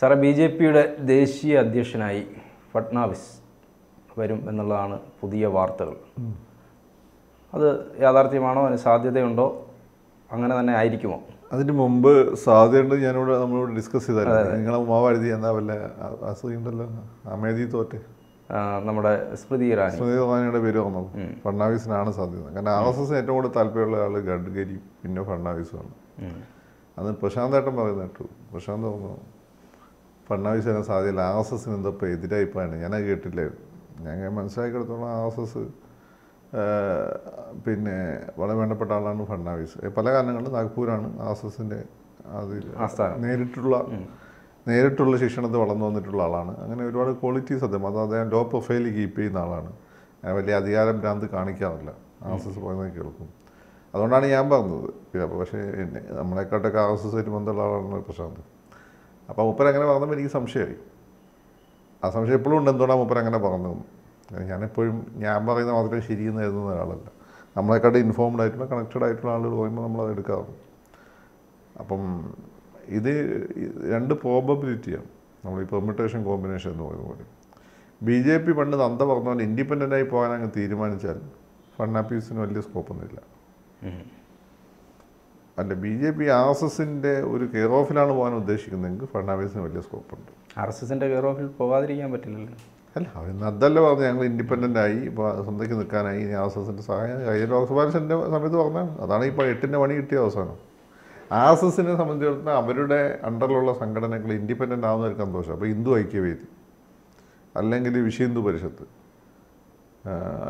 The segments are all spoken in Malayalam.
സാറെ ബി ജെ പിയുടെ ദേശീയ അധ്യക്ഷനായി ഫട്നാവിസ് വരും എന്നുള്ളതാണ് പുതിയ വാർത്തകൾ അത് യാഥാർത്ഥ്യമാണോ അതിന് സാധ്യതയുണ്ടോ അങ്ങനെ തന്നെ ആയിരിക്കുമോ അതിന് മുമ്പ് സാധ്യതയുണ്ട് ഞാനിവിടെ നമ്മളിവിടെ ഡിസ്കസ് ചെയ്തായിരുന്നു നിങ്ങളെ ഉമാവാഴുതി എന്നാ വല്ല അസുഖമുണ്ടല്ലോ അമേദി തോറ്റ് നമ്മുടെ സ്മൃതി ഇറാനി സ്മൃതി ഇറാനിയുടെ പേര് വന്നത് ഫഡ്നാവിസിനാണ് സാധ്യത കാരണം ആർ എസ് എസ് ഏറ്റവും കൂടുതൽ താല്പര്യമുള്ള ആൾ ഗഡ്ഗരി പിന്നെ ഫഡ്നാവിസുമാണ് അത് പ്രശാന്ത് ഏട്ടൻ കേട്ടു പ്രശാന്ത് തോന്നുന്നു ഫഡ്നാവിസ് വരാൻ സാധ്യതയില്ല ആർ എസ് എസിന് എന്തപ്പോൾ എതിരായിപ്പോയാണ് ഞാനത് കേട്ടില്ലായിരുന്നു ഞാൻ മനസ്സിലാക്കിയെടുത്തോളം ആർ എസ് എസ് പിന്നെ വളരെ വേണ്ടപ്പെട്ട ആളാണ് ഫഡ്നാവിസ് പല കാരണങ്ങളും നാഗ്പൂരാണ് ആർ എസ് എസിൻ്റെ അതിൽ നേരിട്ടുള്ള നേരിട്ടുള്ള ശിക്ഷണത്തിൽ വളർന്നു വന്നിട്ടുള്ള ആളാണ് അങ്ങനെ ഒരുപാട് ക്വാളിറ്റീസ് അദ്ദേഹം അത് അദ്ദേഹം ലോ പ്രൊഫൈൽ കീപ്പ് ചെയ്യുന്ന ആളാണ് വലിയ അധികാരം ഭ്രാന്ത് കാണിക്കാറില്ല ആർ എസ് എസ് പറയുന്നത് കേൾക്കും അതുകൊണ്ടാണ് ഞാൻ പറഞ്ഞത് പക്ഷേ നമ്മളെക്കാട്ടൊക്കെ ആർ എസ് എസ് ആയിട്ട് ബന്ധമുള്ള ആളാണ് പ്രശാന്ത് അപ്പോൾ മൂപ്പർ അങ്ങനെ പറഞ്ഞപ്പോൾ എനിക്ക് സംശയമായി ആ സംശയം എപ്പോഴും ഉണ്ട് എന്തുകൊണ്ടാണ് മൂപ്പർ അങ്ങനെ പറഞ്ഞതെന്ന് ഞാനെപ്പോഴും ഞാൻ പറയുന്ന മാത്രമേ ശരിയെന്ന് എഴുതുന്ന ഒരാളല്ല നമ്മളെക്കാട്ട് ഇൻഫോംഡ് ആയിട്ടുള്ള കണക്റ്റഡ് ആയിട്ടുള്ള ആളുകൾ പറയുമ്പോൾ നമ്മളത് എടുക്കാറുണ്ട് അപ്പം ഇത് രണ്ട് പ്രോബബിലിറ്റിയാണ് നമ്മൾ ഈ പെർമിറ്റേഷൻ കോമ്പിനേഷൻ എന്ന് പറയുന്ന പോലെ ബി ജെ പി പണ്ട് നന്ദ പറഞ്ഞ പോലെ ഇൻഡിപെൻഡൻ്റായി പോകാൻ അങ്ങ് തീരുമാനിച്ചാൽ ഫണ്ണാപ്പീസിന് വലിയ സ്കോപ്പൊന്നുമില്ല അല്ല B J P R S എസിൻ്റെ ഒരു കെയർ ഓഫിലാണ് പോകാൻ ഉദ്ദേശിക്കുന്നതെങ്കിൽ ഫഡ്നാവിസിന് വലിയ സ്കോപ്പുണ്ട് ആർ എസ് എസിൻ്റെ കെയർ ഓഫിൽ പോകാതിരിക്കാൻ പറ്റില്ലല്ലോ അല്ല അവർ അതല്ല പറഞ്ഞു ഞങ്ങൾ ഇൻഡിപെൻഡൻ്റ് ആയി ഇപ്പോൾ സ്വന്തയ്ക്ക് നിൽക്കാനായി ഇനി ആർ എസ് എസിൻ്റെ സഹായം കഴിഞ്ഞ ലോക്സഭാ സമയത്ത് പറഞ്ഞാൽ അതാണ് ഇപ്പോൾ എട്ടിൻ്റെ പണി കിട്ടിയ അവസാനം ആർ എസ് എസിനെ സംബന്ധിച്ചിടത്തോളം അവരുടെ അണ്ടറിലുള്ള സംഘടനകൾ ഇൻഡിപെൻഡൻ്റ് ആവുന്ന ഒരു സന്തോഷം അപ്പോൾ ഹിന്ദു ഐക്യവേദി അല്ലെങ്കിൽ വിശ്വ ഹിന്ദു പരിഷത്ത്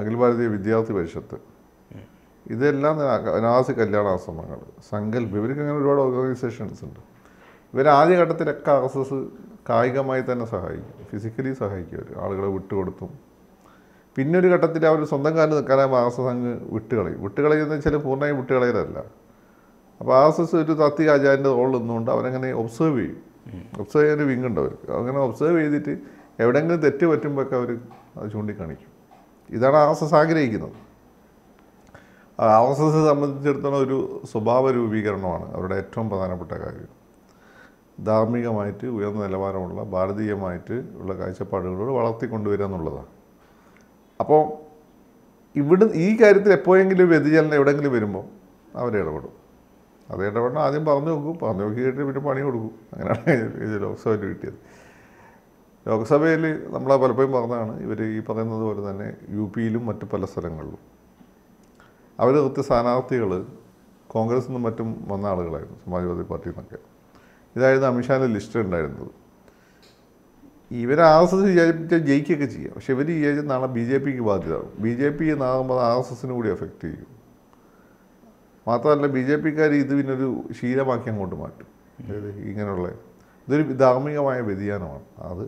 അഖിൽ ഭാരതീയ വിദ്യാർത്ഥി പരിഷത്ത് ഇതെല്ലാം അനാസി ആശ്രമങ്ങൾ സങ്കല്പ് ഇവർക്ക് അങ്ങനെ ഒരുപാട് ഓർഗനൈസേഷൻസ് ഉണ്ട് ഇവർ ആദ്യ ആർ എസ് എസ് കായികമായി തന്നെ സഹായിക്കും ഫിസിക്കലി സഹായിക്കും അവർ ആളുകളെ വിട്ടുകൊടുത്തും പിന്നെ ഒരു ഘട്ടത്തിൽ അവർ സ്വന്തം കാലം നിൽക്കാനാകുമ്പോൾ ആർ എസ് എസ് അങ്ങ് വിട്ടുകളയും വിട്ടുകളയെന്ന് വെച്ചാൽ പൂർണ്ണമായും വിട്ടുകളയലല്ല അപ്പോൾ ആർ എസ് എസ് ഒരു തത്തി ആചാരൻ്റെ റോൾ നിന്നുകൊണ്ട് അവരങ്ങനെ ഒബ്സേർവ് ചെയ്യും ഒബ്സേർവ് ചെയ്യാൻ വിങ് ഉണ്ട് അവർക്ക് അങ്ങനെ ഒബ്സേർവ് ചെയ്തിട്ട് എവിടെയെങ്കിലും തെറ്റ് പറ്റുമ്പോഴൊക്കെ അവർ അത് ചൂണ്ടിക്കാണിക്കും ഇതാണ് ആർ എസ് എസ് ആഗ്രഹിക്കുന്നത് ആർ എസ് എസ് സംബന്ധിച്ചിടത്തോളം ഒരു സ്വഭാവ രൂപീകരണമാണ് അവരുടെ ഏറ്റവും പ്രധാനപ്പെട്ട കാര്യം ധാർമ്മികമായിട്ട് ഉയർന്ന നിലവാരമുള്ള ഭാരതീയമായിട്ട് ഉള്ള കാഴ്ചപ്പാടുകളോട് വളർത്തിക്കൊണ്ടുവരിക എന്നുള്ളതാണ് അപ്പോൾ ഇവിടെ ഈ കാര്യത്തിൽ എപ്പോഴെങ്കിലും വ്യതിചലനം എവിടെയെങ്കിലും വരുമ്പോൾ അവർ ഇടപെടും അത് ഇടപെടണം ആദ്യം പറഞ്ഞു നോക്കും പറഞ്ഞു നോക്കി കേട്ട് പിന്നെ പണി കൊടുക്കും അങ്ങനെയാണ് ഇത് ലോക്സഭയിൽ കിട്ടിയത് ലോക്സഭയിൽ നമ്മളെ പലപ്പോഴും പറഞ്ഞതാണ് ഇവർ ഈ പറയുന്നത് പോലെ തന്നെ യു പിയിലും മറ്റു പല സ്ഥലങ്ങളിലും അവർ കൃത്യ സ്ഥാനാർത്ഥികൾ കോൺഗ്രസ് നിന്നും മറ്റും വന്ന ആളുകളായിരുന്നു സമാജ്വാദി പാർട്ടിയിൽ നിന്നൊക്കെ ഇതായിരുന്നു അമിത്ഷാൻ്റെ ലിസ്റ്റ് ഉണ്ടായിരുന്നത് ഇവർ ആർ എസ് എസ് വിചാരിപ്പിച്ചാൽ ജയിക്കുകയൊക്കെ ചെയ്യാം പക്ഷെ ഇവർ വിചാരിച്ചാൽ നാളെ ബി ജെ പിക്ക് ബാധ്യതയാകും ബി ജെ പി എന്നാകുമ്പോൾ ആർ എസ് എസിന് കൂടി എഫക്റ്റ് ചെയ്യും മാത്രമല്ല ബി ജെ പിക്കാർ ഇത് പിന്നെ ഒരു ശീലമാക്കി അങ്ങോട്ട് മാറ്റും ഇങ്ങനെയുള്ള ഇതൊരു ധാർമ്മികമായ വ്യതിയാനമാണ് അത്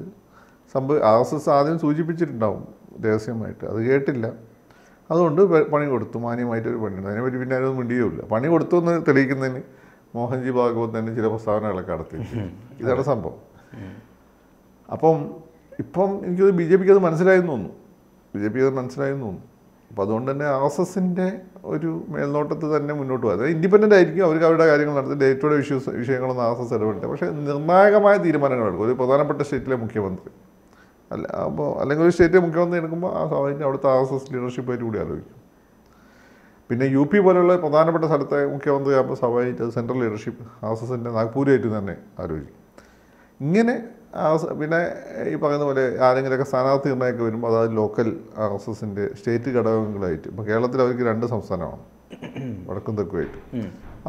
സംഭവം ആർ എസ് എസ് ആദ്യം സൂചിപ്പിച്ചിട്ടുണ്ടാവും രഹസ്യമായിട്ട് അത് കേട്ടില്ല അതുകൊണ്ട് പണി കൊടുത്തു മാന്യമായിട്ടൊരു പണിയുണ്ട് അതിനെപ്പറ്റി പിന്നെ ആരും മിണ്ടിയുമില്ല പണി കൊടുത്തു എന്ന് തെളിയിക്കുന്നതിന് മോഹൻജി ഭാഗവത് തന്നെ ചില പ്രസ്താവനകളൊക്കെ നടത്തി ഇതാണ് സംഭവം അപ്പം ഇപ്പം എനിക്കത് ബി ജെ പിക്ക് അത് മനസ്സിലായെന്ന് തോന്നുന്നു ബി ജെ പി അത് മനസ്സിലായെന്ന് തോന്നുന്നു അപ്പോൾ അതുകൊണ്ട് തന്നെ ആർ എസ് എസിൻ്റെ ഒരു മേൽനോട്ടത്തിൽ തന്നെ മുന്നോട്ട് പോകും അതായത് ഇൻഡിപെൻഡൻ്റ് ആയിരിക്കും അവർക്ക് അവരുടെ കാര്യങ്ങൾ നടത്തി ഡേ ടു ഡേ വിഷയങ്ങളൊന്നും ആർ എസ് എസ് ഇടപെടട്ടെ പക്ഷേ നിർണായകമായ തീരുമാനങ്ങളെടുക്കും ഒരു പ്രധാനപ്പെട്ട സ്റ്റേറ്റിലെ മുഖ്യമന്ത്രി അല്ല അപ്പോൾ അല്ലെങ്കിൽ ഒരു സ്റ്റേറ്റ് മുഖ്യമന്ത്രി എടുക്കുമ്പോൾ ആ സ്വാഭാവികം അവിടുത്തെ ആർ എസ് എസ് ലീഡർഷിപ്പായിട്ട് കൂടി ആലോചിക്കും പിന്നെ യു പി പോലുള്ള പ്രധാനപ്പെട്ട സ്ഥലത്തെ മുഖ്യമന്ത്രി ആകുമ്പോൾ സ്വാഭാവിക സെൻട്രൽ ലീഡർഷിപ്പ് ആർ എസ് എസിൻ്റെ നാഗ്പൂരായിട്ട് തന്നെ ആലോചിക്കും ഇങ്ങനെ പിന്നെ ഈ പറയുന്ന പോലെ ആരെങ്കിലുമൊക്കെ സ്ഥാനാർത്ഥി നിർണ്ണയമൊക്കെ വരുമ്പോൾ അതായത് ലോക്കൽ ആർ എസ് എസിൻ്റെ സ്റ്റേറ്റ് ഘടകങ്ങളായിട്ട് ഇപ്പോൾ കേരളത്തിൽ അവർക്ക് രണ്ട് സംസ്ഥാനമാണ് വടക്കും തെക്കുമായിട്ട്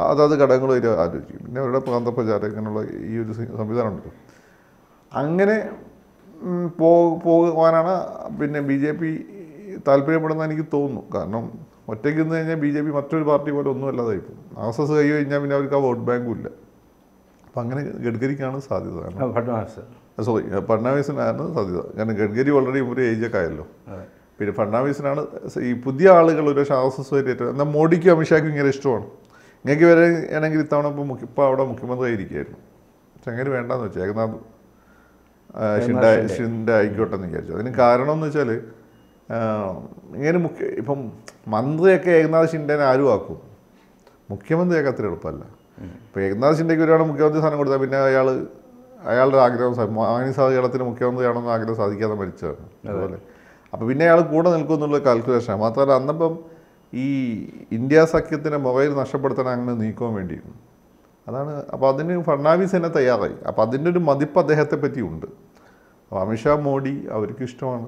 അതാത് ഘടകങ്ങളുമായിട്ട് ആലോചിക്കും പിന്നെ അവരുടെ പ്രാന്തപ്രചാരം ഇങ്ങനെയുള്ള ഈ ഒരു സംവിധാനം ഉണ്ടല്ലോ അങ്ങനെ പോകുവാനാണ് പിന്നെ ബി ജെ പി താല്പര്യപ്പെടുന്ന എനിക്ക് തോന്നുന്നു കാരണം ഒറ്റയ്ക്ക് നിന്ന് കഴിഞ്ഞാൽ ബി ജെ പി മറ്റൊരു പാർട്ടി പോലെ ഒന്നുമല്ലാതായി പോകും ആർ എസ് എസ് കൈ കഴിഞ്ഞാൽ പിന്നെ അവർക്ക് ആ വോട്ട് ബാങ്കും ഇല്ല അപ്പം അങ്ങനെ ഗഡ്കരിക്കാണ് സാധ്യത സോറി ഫഡ്നാവിസിനാണ് സാധ്യത കാരണം ഗഡ്കരി ഓൾറെഡി ഒരു ഏജൊക്കെ ആയല്ലോ പിന്നെ ഫഡ്നാവിസിനാണ് ഈ പുതിയ ആളുകൾ ഒരു ആർ എസ് എസ് ഏറ്റവും എന്നാൽ മോഡിക്കും അമിത്ഷാക്കും ഇങ്ങനെ ഇഷ്ടമാണ് ഇങ്ങനെ വരെ ആണെങ്കിൽ ഇത്തവണ ഇപ്പോൾ ഇപ്പോൾ അവിടെ മുഖ്യമന്ത്രി ആയിരിക്കുമായിരുന്നു പക്ഷെ അങ്ങനെ വേണ്ടെന്ന് വെച്ചാൽ ഏകനാഥ് ഷിൻഡ ആയിക്കോട്ടെ എന്ന് വിചാരിച്ചു അതിന് കാരണം എന്ന് വെച്ചാൽ ഇങ്ങനെ മുഖ്യ ഇപ്പം മന്ത്രിയൊക്കെ ഏകനാഥ് ഷിൻഡേനെ ആരും ആക്കും മുഖ്യമന്ത്രിയൊക്കെ അത്ര എളുപ്പമല്ല ഇപ്പം ഏകനാഥ് ഷിൻഡേക്ക് ഒരുപാട് മുഖ്യമന്ത്രി സ്ഥാനം കൊടുത്താൽ പിന്നെ അയാൾ അയാളുടെ ആഗ്രഹം മാനി കേരളത്തിന് മുഖ്യമന്ത്രിയാണെന്ന് ആഗ്രഹം സാധിക്കാതെ മരിച്ചതാണ് അതുപോലെ അപ്പോൾ പിന്നെ അയാൾ കൂടെ നിൽക്കും എന്നുള്ള കാൽക്കുലേഷൻ മാത്രമല്ല അന്നപ്പം ഈ ഇന്ത്യ സഖ്യത്തിൻ്റെ മൊബൈൽ നഷ്ടപ്പെടുത്താൻ അങ്ങനെ നീക്കുവാൻ വേണ്ടിയിരുന്നു അതാണ് അപ്പോൾ അതിന് ഫഡ്നാവിസ് തന്നെ തയ്യാറായി അപ്പോൾ അതിൻ്റെ ഒരു മതിപ്പ് അദ്ദേഹത്തെ പറ്റിയുണ്ട് അപ്പോൾ അമിത്ഷാ മോഡി അവർക്ക് ഇഷ്ടമാണ്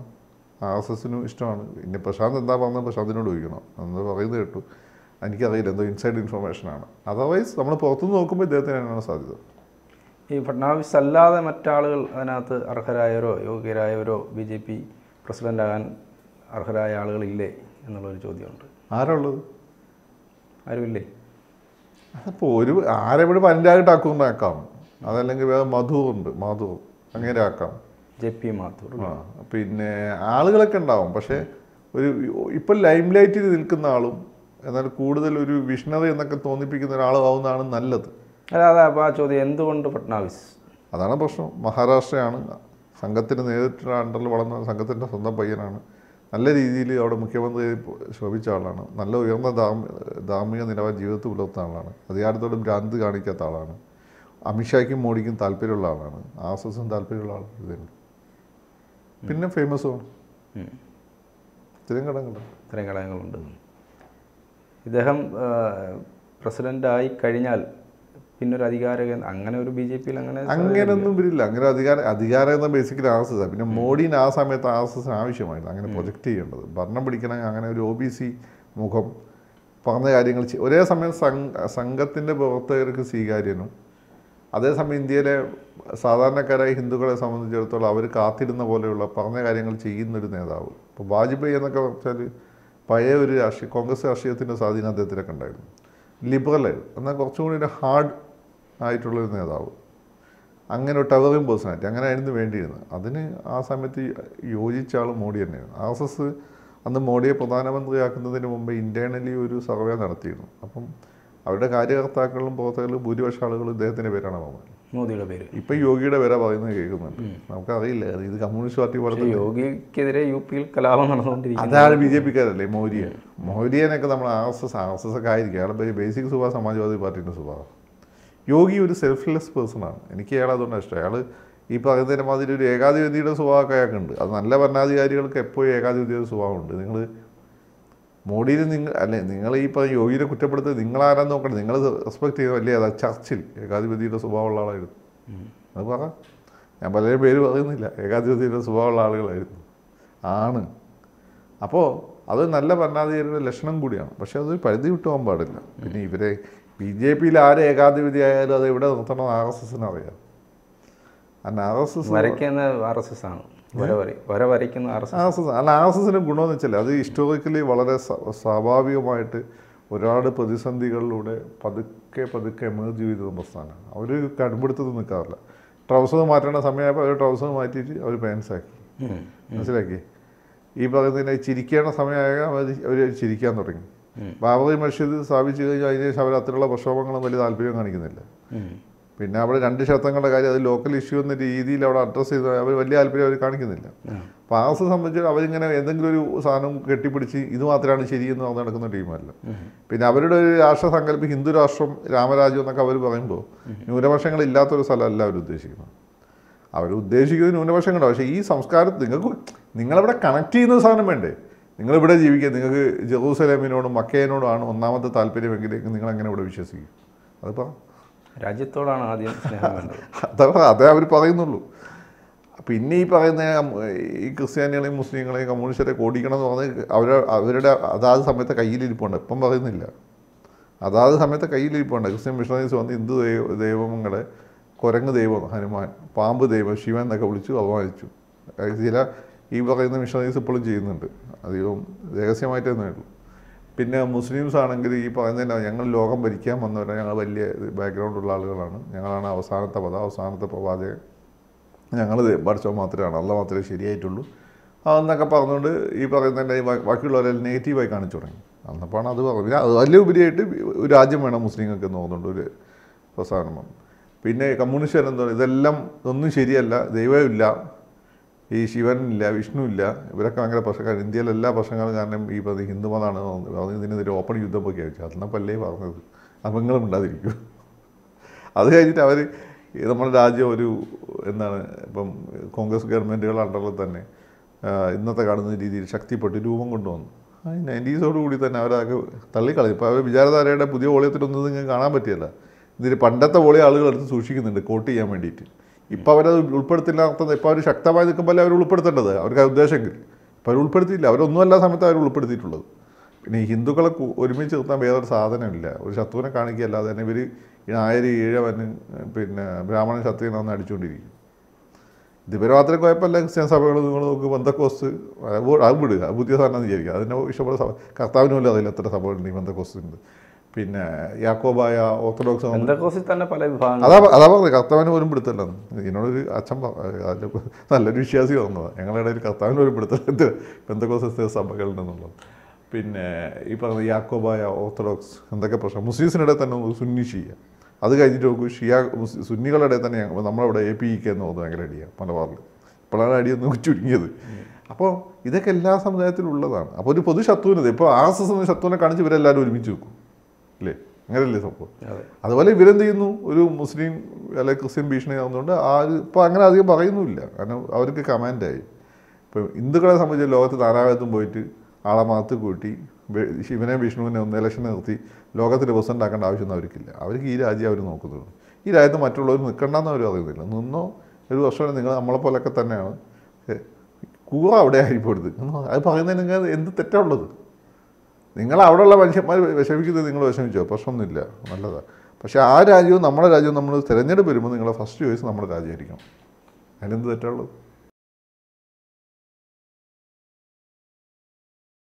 ആർ എസ് എസിനും ഇഷ്ടമാണ് പിന്നെ പ്രശാന്ത് എന്താ പറഞ്ഞത് പ്രശാന്തിനോട് ചോദിക്കണം എന്ന് പറയുന്നത് കേട്ടു എനിക്കറിയില്ല എന്തോ ഇൻസൈഡ് ഇൻഫർമേഷനാണ് അതർവൈസ് നമ്മൾ പുറത്തുനിന്ന് നോക്കുമ്പോൾ ഇദ്ദേഹത്തിനാണ് സാധ്യത ഈ ഫഡ്നാവിസ് അല്ലാതെ മറ്റാളുകൾ അതിനകത്ത് അർഹരായവരോ യോഗ്യരായവരോ ബി ജെ പി പ്രസിഡൻ്റാകാൻ അർഹരായ ആളുകളില്ലേ എന്നുള്ളൊരു ചോദ്യമുണ്ട് ആരുള്ളത് ആരുമില്ലേ അപ്പോൾ ഒരു ആരെവിടെ പനരാഗ് ടാക്കൂറിനെ ആക്കാം അതല്ലെങ്കിൽ വേറെ മധു ഉണ്ട് മധു അങ്ങനെ ആക്കാം ജെ പി മാത്തൂർ ആ പിന്നെ ആളുകളൊക്കെ ഉണ്ടാവും പക്ഷേ ഒരു ഇപ്പം ലൈം ലൈറ്റിൽ നിൽക്കുന്ന ആളും എന്നാൽ കൂടുതൽ ഒരു വിഷണറി എന്നൊക്കെ തോന്നിപ്പിക്കുന്ന ഒരാളാവുന്നതാണ് നല്ലത് അല്ല അപ്പോൾ ആ ചോദ്യം എന്തുകൊണ്ട് ഫട്നാവിസ് അതാണ് പ്രശ്നം മഹാരാഷ്ട്രയാണ് സംഘത്തിൻ്റെ നേരിട്ടുള്ള അണ്ടറിൽ വളർന്ന സംഘത്തിൻ്റെ സ്വന്തം പയ്യനാണ് നല്ല രീതിയിൽ അവിടെ മുഖ്യമന്ത്രി ശോഭിച്ച ആളാണ് നല്ല ഉയർന്ന ധാമ ധാർമ്മിക നിലവാര ജീവിതത്തിൽ പുലർത്തുന്ന ആളാണ് അധികാരത്തോടും ഭ്രാന്ത് കാണിക്കാത്ത ആളാണ് അമിത്ഷായ്ക്കും മോഡിക്കും താല്പര്യമുള്ള ആളാണ് ആർ എസ് എസും താല്പര്യമുള്ള ആൾ ഇതുണ്ട് പിന്നെ ഫേമസുമാണ് ഇത്രയും ഘടകങ്ങളുണ്ട് ഇത്രയും ഘടകങ്ങളുണ്ട് ഇദ്ദേഹം പ്രസിഡൻ്റായി കഴിഞ്ഞാൽ പിന്നെ ഒരു അധികാര അങ്ങനെ ഒരു ബി ജെ പിയിൽ അങ്ങനെ അങ്ങനെയൊന്നും വരില്ല അങ്ങനെ അധികാര അധികാരം എന്ന ബേസിക്കലി ആർ എസ് എസ് പിന്നെ മോഡിന് ആ സമയത്ത് ആർ എസ് എസ് ആവശ്യമായിരുന്നു അങ്ങനെ പ്രൊജക്റ്റ് ചെയ്യേണ്ടത് ഭരണം പിടിക്കണമെങ്കിൽ അങ്ങനെ ഒരു ഒ ബി സി മുഖം പറഞ്ഞ കാര്യങ്ങൾ ഒരേ സമയം സംഘത്തിൻ്റെ പ്രവർത്തകർക്ക് സ്വീകാര്യനും അതേസമയം ഇന്ത്യയിലെ സാധാരണക്കാരായ ഹിന്ദുക്കളെ സംബന്ധിച്ചിടത്തോളം അവർ കാത്തിരുന്ന പോലെയുള്ള പറഞ്ഞ കാര്യങ്ങൾ ചെയ്യുന്നൊരു നേതാവ് ഇപ്പോൾ വാജ്പേയി എന്നൊക്കെ വെച്ചാൽ പഴയ ഒരു രാഷ്ട്രീയ കോൺഗ്രസ് രാഷ്ട്രീയത്തിൻ്റെ സ്വാധീനം അദ്ദേഹത്തിനൊക്കെ ഉണ്ടായിരുന്നു ലിബറലായിരുന്നു എന്നാൽ കുറച്ചും കൂടി ഒരു ഹാർഡ് ആയിട്ടുള്ളൊരു നേതാവ് അങ്ങനെ ഒരു ടവറിങ് പേഴ്സണാലിറ്റി അങ്ങനെ ആയിരുന്നു വേണ്ടിയിരുന്നത് അതിന് ആ സമയത്ത് യോജിച്ച ആൾ മോഡി തന്നെയാണ് ആർ എസ് എസ് അന്ന് മോഡിയെ പ്രധാനമന്ത്രിയാക്കുന്നതിന് മുമ്പ് ഇൻറ്റേർണലി ഒരു സർവേ നടത്തിയിരുന്നു അപ്പം അവരുടെ കാര്യകർത്താക്കളും പ്രവർത്തകരും ഭൂരിപക്ഷ ആളുകളും ഇദ്ദേഹത്തിൻ്റെ പേരാണ് പറഞ്ഞത് മോദിയുടെ പേര് ഇപ്പൊ യോഗിയുടെ പേരാ പറയുന്നത് കേൾക്കുന്നുണ്ട് നമുക്കറിയില്ല ഇത് കമ്മ്യൂണിസ്റ്റ് പാർട്ടി യോഗിക്കെതിരെ യു പിയിൽ കലാപം നടന്നുകൊണ്ടിരിക്കുന്നത് അതാണ് ബി ജെ പിക്കാരല്ലേ മോദിയെ മോദിയെന്നൊക്കെ നമ്മൾ R S S R S S ഒക്കെ ആയിരിക്കും അയാളുടെ ബേസിക് സുഭാ സമാജ്വാദി പാർട്ടിയുടെ സുഭാ യോഗി ഒരു സെൽഫ്ലെസ് പേഴ്സണാണ് എനിക്ക് അയാൾ അതുകൊണ്ട് ഇഷ്ടം അയാൾ ഈ പറയുന്നതിന് മാതിരി ഒരു ഏകാധിപതിയുടെ സ്വഭാവമൊക്കെ അയാൾക്കുണ്ട് അത് നല്ല ഭരണാധികാരികൾക്ക് എപ്പോഴും ഏകാധിപതിയുടെ സ്വഭാവമുണ്ട് നിങ്ങൾ മോഡിയിൽ നിങ്ങൾ അല്ലെ നിങ്ങൾ ഈ പറഞ്ഞ യോഗിനെ കുറ്റപ്പെടുത്തി നിങ്ങളാരാന്ന് നോക്കണം നിങ്ങൾ റെസ്പെക്ട് ചെയ്യുന്ന അല്ലേ അതാ ചർച്ചിൽ ഏകാധിപതിയുടെ സ്വഭാവമുള്ള ആളായിരുന്നു അത് പറ ഞാൻ പലരും പേര് പറയുന്നില്ല ഏകാധിപതിയുടെ സ്വഭാവമുള്ള ആളുകളായിരുന്നു ആണ് അപ്പോൾ അത് നല്ല ഭരണാധികാരിയുടെ ലക്ഷണം കൂടിയാണ് പക്ഷേ അതൊരു പരിധി വിട്ടു പോകാൻ പാടില്ല പിന്നെ ഇവരെ ബി ജെ പിയിൽ ആര് ഏകാധിപതി ആയാലും അത് എവിടെ നിർത്തണം ആർ എസ് എസിന് അറിയാം അല്ല ആർ എസ് എസ് വരയ്ക്കുന്ന ആർ എസ് എസ് ആണ് വര വരയ്ക്കുന്ന ആർ എസ് എസ് അല്ല ആർ എസ് എസിന് ഗുണമെന്ന് വെച്ചാൽ അത് ഹിസ്റ്റോറിക്കലി വളരെ സ്വാഭാവികമായിട്ട് ഒരുപാട് പ്രതിസന്ധികളിലൂടെ പതുക്കെ പതുക്കെ എമർജ് ചെയ്ത പ്രസ്ഥാനമാണ് അവർ കടുപിടുത്തത്തിൽ നിൽക്കാറില്ല ട്രൗസർ മാറ്റേണ്ട സമയമായപ്പോൾ അവർ ട്രൗസർ മാറ്റിയിട്ട് അവർ പാൻസാക്കി മനസ്സിലാക്കി ഈ പറയുന്നതിനെ ചിരിക്കേണ്ട സമയമായ അവർ ചിരിക്കാൻ തുടങ്ങി ബാബറി മസ്ജിദ് സ്ഥാപിച്ചു കഴിഞ്ഞാൽ അതിനുശേഷം അവർ അത്തരമുള്ള പ്രക്ഷോഭങ്ങളും വലിയ താല്പര്യം കാണിക്കുന്നില്ല പിന്നെ അവിടെ രണ്ട് ക്ഷേത്രങ്ങളുടെ കാര്യം അത് ലോക്കൽ ഇഷ്യൂ എന്ന രീതിയിൽ അവിടെ അഡ്രസ്സ് ചെയ്ത് അവർ വലിയ താല്പര്യം അവർ കാണിക്കുന്നില്ല പാസ് സംബന്ധിച്ച് അവരിങ്ങനെ എന്തെങ്കിലും ഒരു സാധനം കെട്ടിപ്പിടിച്ച് ഇത് മാത്രമാണ് ശരിയെന്ന് പറഞ്ഞ് നടക്കുന്ന ടീമല്ല പിന്നെ അവരുടെ ഒരു രാഷ്ട്ര സങ്കല്പം ഹിന്ദു രാഷ്ട്രം രാമരാജ്യം എന്നൊക്കെ അവർ പറയുമ്പോൾ ഇല്ലാത്തൊരു സ്ഥലമല്ല അവർ ഉദ്ദേശിക്കുന്നത് അവർ ഉദ്ദേശിക്കുന്നത് ന്യൂനപക്ഷങ്ങളുണ്ട് പക്ഷേ ഈ സംസ്കാരം നിങ്ങൾക്ക് നിങ്ങളവിടെ കണക്ട് ചെയ്യുന്ന സാധനം വേണ്ടേ നിങ്ങളിവിടെ ജീവിക്കുക നിങ്ങൾക്ക് ജെറൂസലേമിനോടും മക്കയനോടുമാണ് ഒന്നാമത്തെ താല്പര്യമെങ്കിൽ നിങ്ങൾ എങ്ങനെ ഇവിടെ വിശ്വസിക്കും അതിപ്പോൾ രാജ്യത്തോടാണ് ആദ്യം അഥവാ അതേ അവർ പറയുന്നുള്ളൂ പിന്നെ ഈ പറയുന്ന ഈ ക്രിസ്ത്യാനികളെയും മുസ്ലിങ്ങളെയും കമ്മ്യൂണിസ്റ്റരെ കോടിക്കണം എന്ന് പറഞ്ഞ് അവർ അവരുടെ അതാത് സമയത്തെ കയ്യിലിരിപ്പുണ്ട് ഇപ്പം പറയുന്നില്ല അതാത് സമയത്ത് കയ്യിലിരിപ്പുണ്ട് ക്രിസ്ത്യൻ മിഷണറീസ് വന്ന് ഹിന്ദു ദൈവ ദൈവങ്ങളെ കുരങ്ങ് ദൈവം ഹനുമാൻ പാമ്പ് ദൈവം ശിവൻ എന്നൊക്കെ വിളിച്ചു അപമാനിച്ചു ചില ഈ പറയുന്ന മിഷണറീസ് ഇപ്പോഴും ചെയ്യുന്നുണ്ട് അധികം രഹസ്യമായിട്ടേ ഉള്ളൂ പിന്നെ മുസ്ലിംസ് ആണെങ്കിൽ ഈ പറയുന്നതിനാണ് ഞങ്ങൾ ലോകം ഭരിക്കാൻ വന്നവരാണ് ഞങ്ങൾ വലിയ ബാക്ക്ഗ്രൗണ്ട് ഉള്ള ആളുകളാണ് ഞങ്ങളാണ് അവസാനത്തെ പദ അവസാനത്തെ പ്രവാചകൻ ഞങ്ങൾ പഠിച്ചോ മാത്രമാണ് അല്ല മാത്രമേ ശരിയായിട്ടുള്ളൂ അതെന്നൊക്കെ പറഞ്ഞുകൊണ്ട് ഈ പറയുന്നതിൻ്റെ ബാക്കിയുള്ളവരെല്ലാം നെഗറ്റീവായി കാണിച്ചു തുടങ്ങി അന്നപ്പോഴാണ് അത് പറഞ്ഞു പിന്നെ അതിലും ഉപരിയായിട്ട് ഒരു രാജ്യം വേണം മുസ്ലിങ്ങൾക്ക് എന്ന് തോന്നുന്നുണ്ട് ഒരു പ്രസ്ഥാനം പിന്നെ കമ്മ്യൂണിസ്റ്റ് പറയുക ഇതെല്ലാം ഒന്നും ശരിയല്ല ദൈവമില്ല ഈ ശിവനില്ല വിഷ്ണുവില്ല ഇവരൊക്കെ ഭയങ്കര പ്രശ്നക്കാർ ഇന്ത്യയിലെ എല്ലാ പ്രശ്നങ്ങളും കാരണം ഈ പ്രതി ഹിന്ദുമതാണ് ഇതിനെതിരെ ഓപ്പൺ കഴിച്ചു ആയിച്ചു അതിനപ്പല്ലേ പറഞ്ഞത് അപ്പം ഉണ്ടാതിരിക്കും അത് കഴിഞ്ഞിട്ട് അവർ നമ്മുടെ രാജ്യം ഒരു എന്താണ് ഇപ്പം കോൺഗ്രസ് ഗവൺമെൻറ്റുകൾ ഉണ്ടല്ലോ തന്നെ ഇന്നത്തെ കാണുന്ന രീതിയിൽ ശക്തിപ്പെട്ട് രൂപം കൊണ്ടുവന്നു നയൻറ്റീസോട് കൂടി തന്നെ അവരതൊക്കെ തള്ളിക്കളി ഇപ്പോൾ അവർ വിചാരധാരയുടെ പുതിയ വോളിയത്തിലൊന്നും നിങ്ങൾക്ക് കാണാൻ പറ്റിയല്ല ഇതിൽ പണ്ടത്തെ വോളിയ ആളുകൾ എടുത്ത് സൂക്ഷിക്കുന്നുണ്ട് കോട്ട് ചെയ്യാൻ വേണ്ടിയിട്ട് ഇപ്പോൾ അവരത് ഉൾപ്പെടുത്തില്ലാത്തത് ഇപ്പം അവർ ശക്തമായി നിൽക്കുമ്പോൾ അവർ ഉൾപ്പെടുത്തേണ്ടത് അവർക്ക് ഉദ്ദേശമെങ്കിൽ ഇപ്പോൾ അവർ ഉൾപ്പെടുത്തിയില്ല അവരൊന്നുമല്ല സമയത്ത് അവർ ഉൾപ്പെടുത്തിയിട്ടുള്ളത് പിന്നെ ഈ ഹിന്ദുക്കളെ ഒരുമിച്ച് നിർത്താൻ വേറൊരു സാധനമില്ല ഒരു ശത്രുവിനെ കാണിക്കുകയല്ലാതെ തന്നെ ഇവർ ആയര് ഈഴവന് പിന്നെ ബ്രാഹ്മണ ക്ഷത്രിയനെ ഒന്ന് അടിച്ചുകൊണ്ടിരിക്കും ഇതിപ്പോൾ മാത്രം കുഴപ്പമില്ല ക്രിസ്ത്യൻ സഭകൾ നിങ്ങൾ നോക്ക് ബന്ധക്കോസ് അത് വിടുക പുതിയ സാധനം വിചാരിക്കുക അതിൻ്റെ ഇഷ്ടപ്പെടുന്ന സഭ കർത്താവിനുമല്ല അതിൽ എത്ര സഭകളുണ്ട് ഈ ബന്ധക്കോസ് ഉണ്ട് പിന്നെ യാക്കോബായ ഓർത്തഡോക്സ് തന്നെ പല വിഭാഗങ്ങൾ അതാ അതാ പറഞ്ഞത് കർത്താവിന് പോലും പിടുത്തല്ലെന്ന് ഇതിനോടൊരു അച്ഛൻ അതിൻ്റെ നല്ലൊരു വിശ്വാസി തോന്നുന്നത് ഞങ്ങളുടെ ഇടയിൽ കർത്താവിന് പോലും പിടുത്തല്ല ബന്ധക്കോസത്തെ സഭകളിൽ നിന്നുള്ളത് പിന്നെ ഈ പറഞ്ഞ യാക്കോബായ ഓർത്തഡോക്സ് എന്തൊക്കെ പ്രശ്നം മുസ്ലിംസിനിടെ തന്നെ സുന്നി ഷിയ അത് കഴിഞ്ഞിട്ട് നോക്കൂ ഷിയ സുന്നികളുടെ തന്നെ നമ്മളവിടെ എ പി കെ എന്ന് പറഞ്ഞ ഭയങ്കര അടിയാണ് മലബാറിൽ ഇപ്പോഴാണ് അടിയൊന്ന് ചുരുങ്ങിയത് അപ്പോൾ ഇതൊക്കെ എല്ലാ സമുദായത്തിലും ഉള്ളതാണ് അപ്പോൾ ഒരു പൊതു ശത്രുവിനത് ഇപ്പോൾ ആ സമയം ശത്രുവിനെ കാണിച്ച് ഇവരെല്ലാവരും ഒരുമിച്ച് വെക്കും അല്ലേ അങ്ങനെയല്ലേ സംഭവം അതുപോലെ ഇവരെന്ത് ചെയ്യുന്നു ഒരു മുസ്ലിം അല്ലെ ക്രിസ്ത്യൻ ഭീഷണി ആകുന്നതുകൊണ്ട് ആ ഇപ്പോൾ അങ്ങനെ അധികം പറയുന്നുമില്ല കാരണം അവർക്ക് കമാൻഡായി ഇപ്പം ഹിന്ദുക്കളെ സംബന്ധിച്ച് ലോകത്ത് നാനാകത്തും പോയിട്ട് ആളെ മാത്ത് കൂട്ടി ശിവനെ വിഷ്ണുവിനെ ഒന്ന് ഇലക്ഷൻ നിർത്തി ലോകത്തിൽ പ്രസിഡന്റ് ആക്കേണ്ട ആവശ്യമൊന്നും അവർക്കില്ല അവർക്ക് ഈ രാജ്യം അവർ നോക്കുന്നുള്ളൂ ഈ രാജ്യത്ത് മറ്റുള്ളവർ നിൽക്കണ്ടെന്ന് അവർ അറിയുന്നില്ല നിന്നോ ഒരു വർഷം നിങ്ങൾ നമ്മളെപ്പോലൊക്കെ തന്നെയാണ് കൂറ അവിടെ ആയിപ്പോടുത് അത് പറയുന്നതിന് എന്ത് തെറ്റാണുള്ളത് നിങ്ങൾ അവിടെയുള്ള മനുഷ്യന്മാർ വിഷമിക്കുന്നത് നിങ്ങൾ വിഷമിച്ചോ പ്രശ്നമൊന്നുമില്ല നല്ലതാണ് പക്ഷേ ആ രാജ്യവും നമ്മുടെ രാജ്യവും നമ്മൾ തിരഞ്ഞെടുപ്പ് വരുമ്പോൾ നിങ്ങളുടെ ഫസ്റ്റ് ചോയ്സ് നമ്മുടെ രാജ്യമായിരിക്കണം അതിനെന്ത് തെറ്റുള്ളൂ